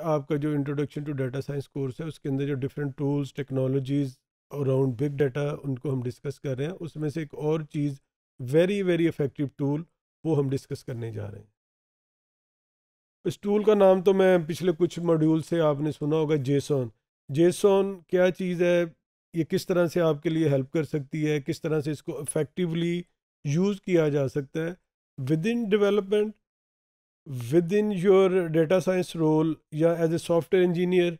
आपका जो introduction to data science course है उसके अंदर जो different tools technologies around big data उनको हम डिस्कस कर रहे हैं उसमें से एक और चीज़ वेरी वेरी इफेक्टिव टूल वो हम डिस्कस करने जा रहे हैं इस टूल का नाम तो मैं पिछले कुछ मॉड्यूल से आपने सुना होगा जेसोन जेसोन क्या चीज़ है ये किस तरह से आपके लिए हेल्प कर सकती है किस तरह से इसको इफेक्टिवली यूज़ किया जा सकता है within development within your data science role या as a software engineer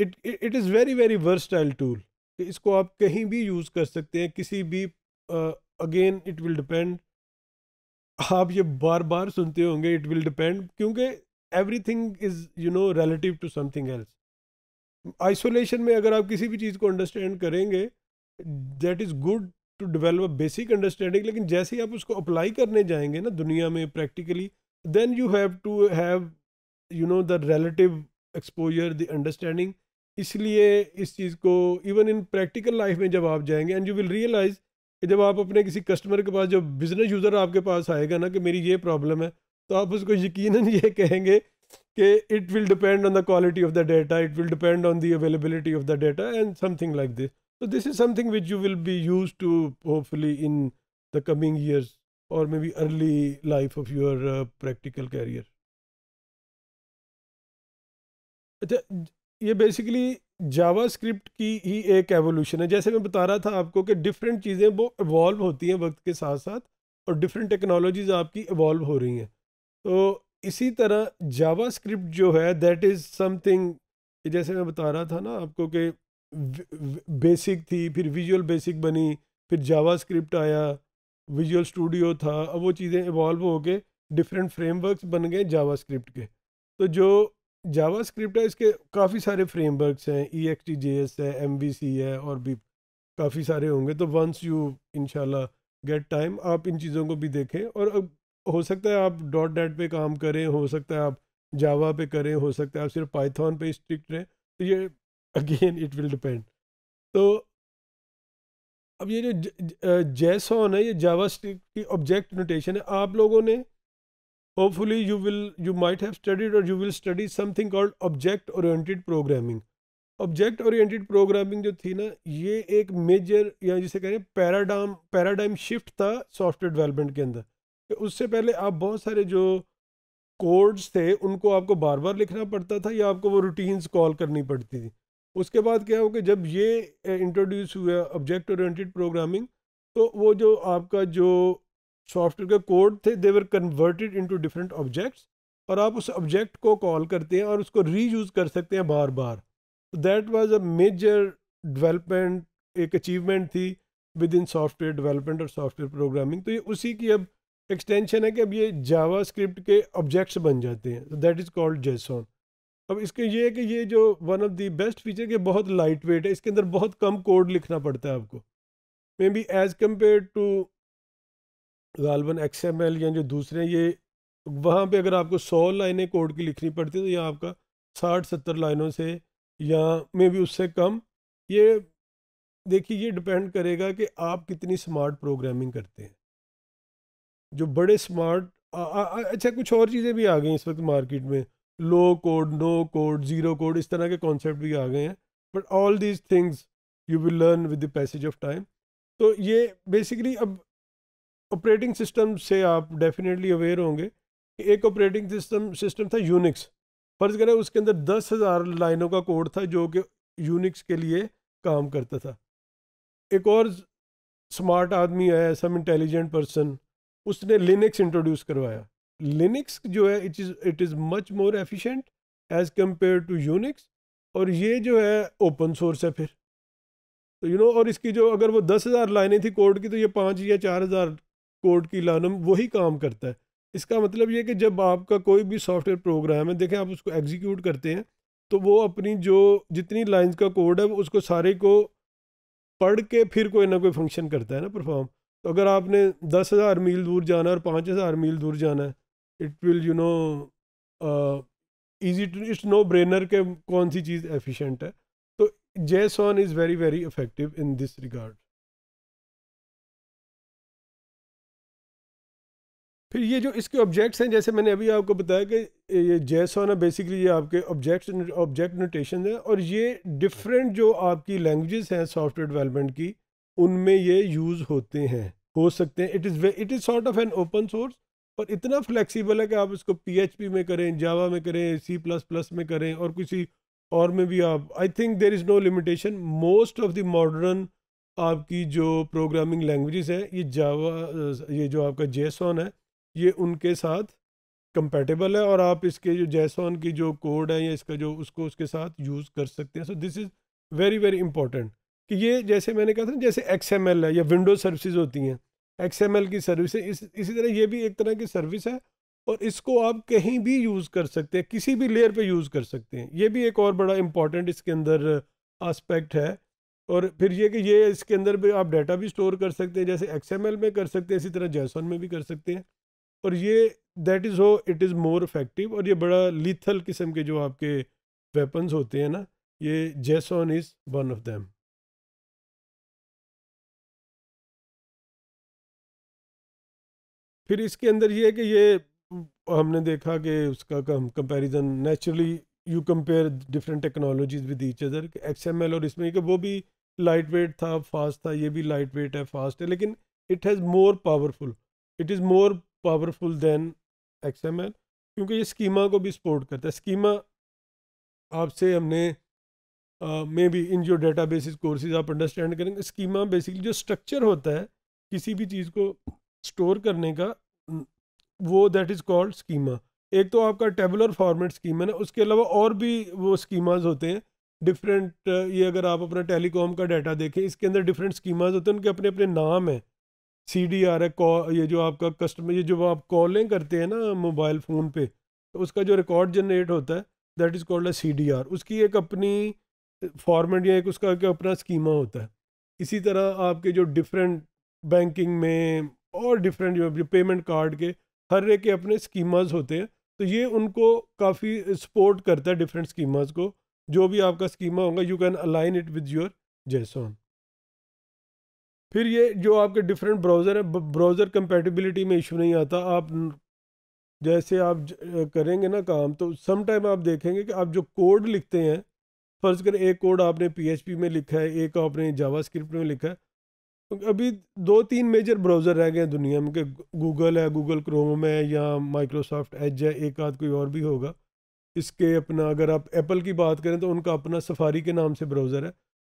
it it is very very versatile tool इसको आप कहीं भी यूज़ कर सकते हैं किसी भी अगेन इट विल डिपेंड आप ये बार बार सुनते होंगे इट विल डिपेंड क्योंकि everything is you know relative to something else isolation में अगर आप किसी भी चीज़ को अंडरस्टैंड करेंगे that is good to a basic understanding लेकिन जैसे ही आप उसको अप्लाई करने जाएंगे ना दुनिया में practically then you have to have you know the relative exposure the understanding इसलिए इस चीज़ को इवन इन प्रैक्टिकल लाइफ में जब आप जाएंगे एंड यू विल रियलाइज़ कि जब आप अपने किसी कस्टमर के पास जब बिज़नेस यूज़र आपके पास आएगा ना कि मेरी ये प्रॉब्लम है तो आप उसको यकीन ये कहेंगे कि it will depend on the quality of the data it will depend on the availability of the data and something like this So this is something which you will be used to hopefully in the coming years. और maybe early life of your practical career अच्छा ये basically JavaScript की ही एक evolution है जैसे मैं बता रहा था आपको कि डिफरेंट चीज़ें वो इवॉल्व होती हैं वक्त के साथ साथ और डिफरेंट टेक्नोलॉजीज़ आपकी इवॉल्व हो रही हैं तो इसी तरह जावास्क्रिप्ट जो है दैट इज़ समथिंग जैसे मैं बता रहा था ना आपको कि बेसिक थी फिर विजुअल बेसिक बनी फिर स्क्रिप्ट आया विजुअल स्टूडियो था अब वो चीज़ें इवॉल्व हो गए डिफरेंट फ्रेमवर्क्स बन गए जावा के तो जो जावा है इसके काफ़ी सारे फ्रेमवर्क्स हैं E X T J S है एम वी सी है और भी काफ़ी सारे होंगे तो वंस यू इनशाला गेट टाइम आप इन चीज़ों को भी देखें और अब हो सकता है आप डॉट डेट पर काम करें हो सकता है आप जावा पे करें हो सकता है आप सिर्फ पाइथन पे स्ट्रिक्ट रहें तो ये अगेन इट विल डिपेंड तो अब ये जो जैसॉन है ये जावास्क्रिप्ट की ऑब्जेक्ट नोटेशन है आप लोगों ने hopefully you will you might have studied और you will study something called object oriented programming object oriented programming जो थी ना ये एक मेजर या जिसे कह रहे हैं पैराडाम पैराडाइम शिफ्ट था सॉफ्टवेयर डेवलपमेंट के अंदर कि उससे पहले आप बहुत सारे जो कोड्स थे उनको आपको बार बार लिखना पड़ता था या आपको वो रूटीन्स कॉल करनी पड़ती थी उसके बाद क्या हो कि जब ये इंट्रोड्यूस हुआ ऑब्जेक्ट ओरिएंटेड प्रोग्रामिंग तो वो जो आपका जो सॉफ्टवेयर के कोड थे they were converted into different objects और आप उस ऑब्जेक्ट को कॉल करते हैं और उसको रीयूज़ कर सकते हैं बार बार that was a major development एक अचीवमेंट थी विद इन सॉफ्टवेयर डेवलपमेंट और सॉफ्टवेयर प्रोग्रामिंग तो ये उसी की अब एक्सटेंशन है कि अब ये जावा स्क्रिप्ट के ऑब्जेक्ट्स बन जाते हैं दैट इज़ कॉल्ड जेसॉन अब इसके ये है कि ये जो one of the best feature के बहुत लाइट वेट है इसके अंदर बहुत कम कोड लिखना पड़ता है आपको maybe as compared to गालबन एक्स एम एल या जो दूसरे ये वहाँ पे अगर आपको सौ लाइनें कोड की लिखनी पड़ती है तो ये आपका साठ सत्तर लाइनों से या मे बी उससे कम ये देखिए ये डिपेंड करेगा कि आप कितनी स्मार्ट प्रोग्रामिंग करते हैं जो बड़े स्मार्ट अच्छा कुछ और चीज़ें भी आ गई इस वक्त मार्केट में low code no code zero code इस तरह के कॉन्सेप्ट भी आ गए हैं but all these things you will learn with the passage of time तो ये बेसिकली अब ऑपरेटिंग सिस्टम से आप डेफिनेटली अवेयर होंगे एक ऑपरेटिंग सिस्टम सिस्टम था यूनिक्स फ़र्ज़ करें उसके अंदर दस हज़ार लाइनों का कोड था जो कि यूनिक्स के लिए काम करता था एक और स्मार्ट आदमी आया सम इंटेलिजेंट पर्सन उसने लिनक्स इंट्रोड्यूस करवाया लिनक्स जो है it is it is much more efficient as compared to Unix और ये जो है ओपन सोर्स है फिर तो यू you नो know, और इसकी जो अगर वो दस हज़ार लाइने थी कोड की तो ये पाँच या चार हज़ार कोड की लानम वही काम करता है इसका मतलब ये कि जब आपका कोई भी सॉफ्टवेयर प्रोग्राम है देखें आप उसको एग्जीक्यूट करते हैं तो वो अपनी जो जितनी लाइन्स का कोड है वो उसको सारे को पढ़ के फिर कोई ना कोई फंक्शन करता है ना परफॉर्म तो अगर आपने दस हज़ार मील दूर जाना है और पाँच हज़ार मील दूर जाना है it will you know easy to it's no brainer के कौन सी चीज़ एफिशिएंट है तो JSON is very very effective in this regard फिर ये जो इसके ऑब्जेक्ट्स हैं जैसे मैंने अभी आपको बताया कि ये जैसा है बेसिकली ये आपके ऑब्जेक्ट ऑब्जेक्ट नोटेशन है और ये डिफरेंट जो आपकी लैंग्वेजेस हैं सॉफ्टवेयर डेवलपमेंट की उनमें ये यूज़ होते हैं हो सकते हैं it is it is sort of an open source पर इतना फ्लेक्सिबल है कि आप इसको पी में करें जावा में करें सी प्लस प्लस में करें और किसी और में भी आप I think there is no limitation most of the modern आपकी जो प्रोग्रामिंग लैंग्वेजेस हैं ये जावा ये जो आपका जेसॉन है ये उनके साथ कंपेटेबल है और आप इसके जो जेसॉन की जो कोड है या इसका जो उसको उसके साथ यूज़ कर सकते हैं so this is very very important कि ये जैसे मैंने कहा था जैसे एक्स है या विंडो सर्विसेज होती हैं एक्स की सर्विस है इस इसी तरह ये भी एक तरह की सर्विस है और इसको आप कहीं भी यूज़ कर सकते हैं किसी भी लेयर पे यूज़ कर सकते हैं ये भी एक और बड़ा इम्पॉर्टेंट इसके अंदर आस्पेक्ट है और फिर ये कि ये इसके अंदर भी आप डाटा भी स्टोर कर सकते हैं जैसे एक्स में कर सकते हैं इसी तरह जैसन में भी कर सकते हैं और ये दैट इज़ हो इट इज़ मोर इफेक्टिव और ये बड़ा लीथल किस्म के जो आपके वेपन्स होते हैं ना ये जैसन इज़ वन ऑफ देम फिर इसके अंदर ये है कि ये हमने देखा कि उसका comparison naturally you compare different technologies with each other X M L और इसमें कि वो भी लाइट वेट था फास्ट था ये भी लाइट वेट है फास्ट है लेकिन it has more powerful it is more powerful than X M L क्योंकि ये स्कीमा को भी सपोर्ट करता है स्कीमा आपसे हमने मे बी इन जो डेटा बेसिस कोर्सेज आप अंडरस्टैंड करेंगे स्कीमा बेसिकली जो स्ट्रक्चर होता है किसी भी चीज़ को स्टोर करने का वो दैट इज़ कॉल्ड स्कीमा एक तो आपका टेबुलर फॉर्मेट स्कीमा है उसके अलावा और भी वो स्कीमाज होते हैं डिफरेंट ये अगर आप अपना टेलीकॉम का डाटा देखें इसके अंदर डिफरेंट स्कीमाज होते हैं उनके अपने अपने नाम हैं सी डी आर है ये जो आपका कस्टमर ये जो आप कॉलें करते हैं ना मोबाइल फ़ोन पे तो उसका जो रिकॉर्ड जनरेट होता है that is called a C D R उसकी एक अपनी फॉर्मेट या एक उसका एक अपना स्कीमा होता है इसी तरह आपके जो डिफरेंट बैंकिंग में और डिफरेंट जो पेमेंट कार्ड के हर एक के अपने स्कीमाज होते हैं तो ये उनको काफ़ी सपोर्ट करता है डिफरेंट स्कीमाज को जो भी आपका स्कीमा होगा you can align it with your JSON फिर ये जो आपके डिफरेंट ब्राउज़र है ब्राउज़र कंपेटिबिलिटी में इशू नहीं आता आप जैसे आप करेंगे ना काम तो समाइम आप देखेंगे कि आप जो कोड लिखते हैं फ़र्ज़ कर एक कोड आपने पीएचपी में लिखा है एक आपने जावास्क्रिप्ट में लिखा है अभी दो तीन मेजर ब्राउज़र रह गए दुनिया में कि गूगल है गूगल क्रोम है या माइक्रोसॉफ्ट एज है एक आध कोई और भी होगा इसके अपना अगर आप एप्पल की बात करें तो उनका अपना सफारी के नाम से ब्राउज़र है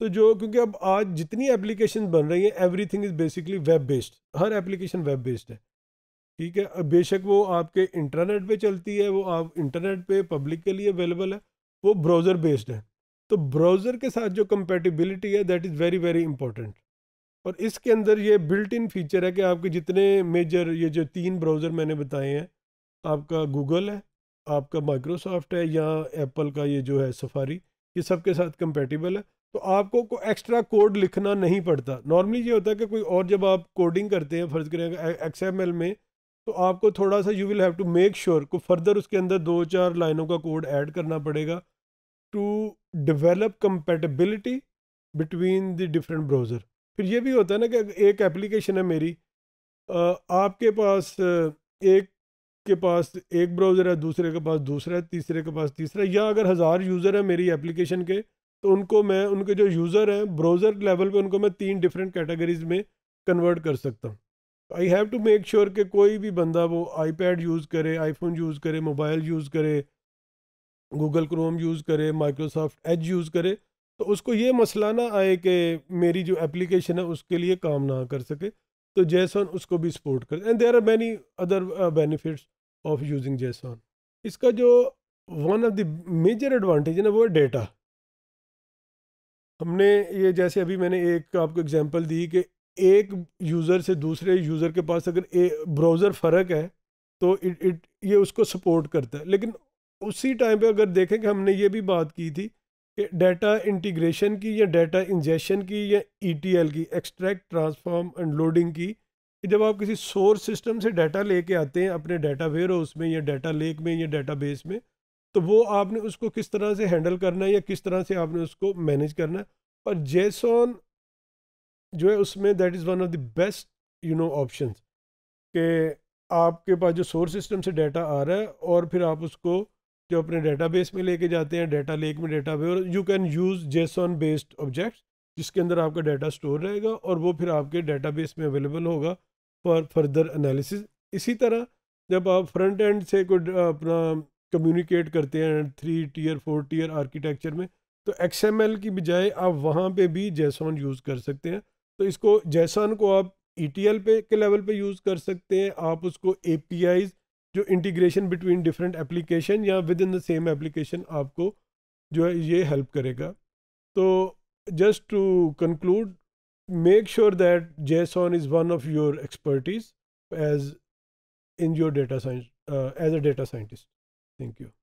तो जो क्योंकि अब आज जितनी एप्लीकेशन बन रही हैं everything is basically web based हर एप्लीकेशन वेब बेस्ड है ठीक है बेशक वो आपके इंटरनेट पे चलती है वो आप इंटरनेट पे पब्लिक के लिए अवेलेबल है वो ब्राउज़र बेस्ड है तो ब्राउज़र के साथ जो कंपेटिबिलिटी है that is very very important और इसके अंदर ये बिल्ट इन फीचर है कि आपके जितने मेजर ये जो तीन ब्राउज़र मैंने बताए हैं आपका गूगल है आपका माइक्रोसॉफ्ट है या एप्पल का ये जो है सफारी ये सब के साथ कंपेटिबल है तो आपको को एक्स्ट्रा कोड लिखना नहीं पड़ता नॉर्मली ये होता है कि कोई और जब आप कोडिंग करते हैं फर्ज करें एक्स एम एल में तो आपको थोड़ा सा you will have to make sure को फर्दर उसके अंदर दो चार लाइनों का कोड ऐड करना पड़ेगा to develop compatibility between the different browser फिर ये भी होता है ना कि एक एप्लीकेशन है मेरी आपके पास एक के पास एक ब्राउज़र है दूसरे के पास दूसरा है तीसरे के पास तीसरा या अगर हज़ार यूज़र है मेरी एप्लीकेशन के तो उनको मैं उनके जो यूज़र हैं ब्राउज़र लेवल पे उनको मैं तीन डिफरेंट कैटेगरीज में कन्वर्ट कर सकता हूँ I have to make sure कि कोई भी बंदा वो आईपैड यूज़ करे आईफोन यूज़ करे मोबाइल यूज़ करे गूगल क्रोम यूज़ करे माइक्रोसॉफ्ट एज यूज़ करे तो उसको ये मसला ना आए कि मेरी जो एप्लीकेशन है उसके लिए काम ना कर सके तो जैसॉन उसको भी सपोर्ट कर and there are many other benefits of using JSON इसका जो one of the major advantage है ना वो है डेटा हमने ये जैसे अभी मैंने एक आपको एग्जांपल दी कि एक यूज़र से दूसरे यूज़र के पास अगर ए ब्राउज़र फ़र्क है तो इट इट ये उसको सपोर्ट करता है लेकिन उसी टाइम पे अगर देखें कि हमने ये भी बात की थी डाटा इंटीग्रेशन की या डाटा इंजेशन की या ई e की एक्सट्रैक्ट ट्रांसफॉर्म एंड लोडिंग की कि जब आप किसी सोर्स सिस्टम से डाटा लेके आते हैं अपने डाटा वेयर हाउस में या डाटा लेक में या डाटा बेस में तो वो आपने उसको किस तरह से हैंडल करना है या किस तरह से आपने उसको मैनेज करना है और जेसॉन जो है उसमें that is one of the best you know option के आपके पास जो सोर्स सिस्टम से डाटा आ रहा है और फिर आप उसको जो अपने डेटाबेस में लेके जाते हैं डेटा लेक में डेटा और you can use JSON based objects जिसके अंदर आपका डाटा स्टोर रहेगा और वो फिर आपके डेटाबेस में अवेलेबल होगा फॉर फर्दर एनालिसिस इसी तरह जब आप फ्रंट एंड से कोई अपना कम्युनिकेट करते हैं three tier four tier architecture में तो एक्स की बजाय आप वहाँ पर भी जैसॉन यूज़ कर सकते हैं तो इसको जैसॉन को आप ई e पे के लेवल पर यूज़ कर सकते हैं आप उसको ए जो इंटीग्रेशन बिटवीन डिफरेंट एप्लीकेशन या within the same application आपको जो है ये हेल्प करेगा तो just to conclude make sure that JSON is one of your expertise as in your data science as a data scientist thank you